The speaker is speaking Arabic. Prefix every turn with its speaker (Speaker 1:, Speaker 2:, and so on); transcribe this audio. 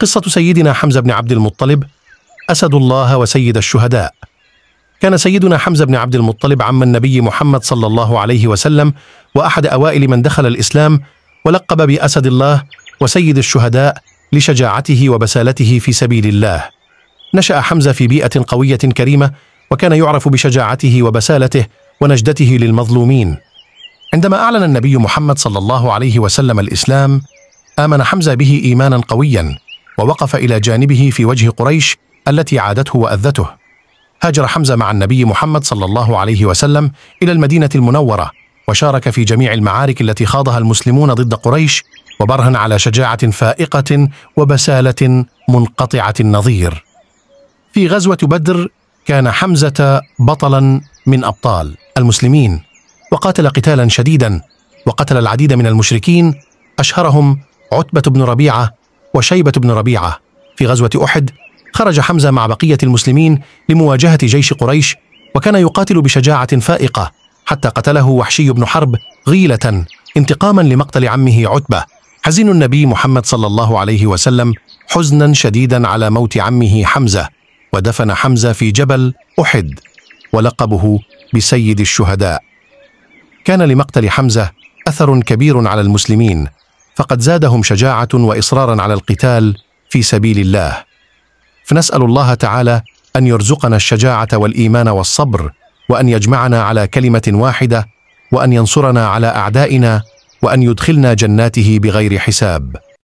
Speaker 1: قصة سيدنا حمزة بن عبد المطلب أسد الله وسيد الشهداء كان سيدنا حمزة بن عبد المطلب عم النبي محمد صلى الله عليه وسلم وأحد أوائل من دخل الإسلام ولقب بأسد الله وسيد الشهداء لشجاعته وبسالته في سبيل الله نشأ حمزة في بيئة قوية كريمة وكان يعرف بشجاعته وبسالته ونجدته للمظلومين عندما أعلن النبي محمد صلى الله عليه وسلم الإسلام آمن حمزة به إيمانا قويا ووقف إلى جانبه في وجه قريش التي عادته وأذته هاجر حمزة مع النبي محمد صلى الله عليه وسلم إلى المدينة المنورة وشارك في جميع المعارك التي خاضها المسلمون ضد قريش وبرهن على شجاعة فائقة وبسالة منقطعة النظير في غزوة بدر كان حمزة بطلا من أبطال المسلمين وقاتل قتالا شديدا وقتل العديد من المشركين أشهرهم عتبة بن ربيعة وشيبة بن ربيعة في غزوة أحد خرج حمزة مع بقية المسلمين لمواجهة جيش قريش وكان يقاتل بشجاعة فائقة حتى قتله وحشي بن حرب غيلة انتقاما لمقتل عمه عتبة حزين النبي محمد صلى الله عليه وسلم حزنا شديدا على موت عمه حمزة ودفن حمزة في جبل أحد ولقبه بسيد الشهداء كان لمقتل حمزة أثر كبير على المسلمين فقد زادهم شجاعه واصرارا على القتال في سبيل الله فنسال الله تعالى ان يرزقنا الشجاعه والايمان والصبر وان يجمعنا على كلمه واحده وان ينصرنا على اعدائنا وان يدخلنا جناته بغير حساب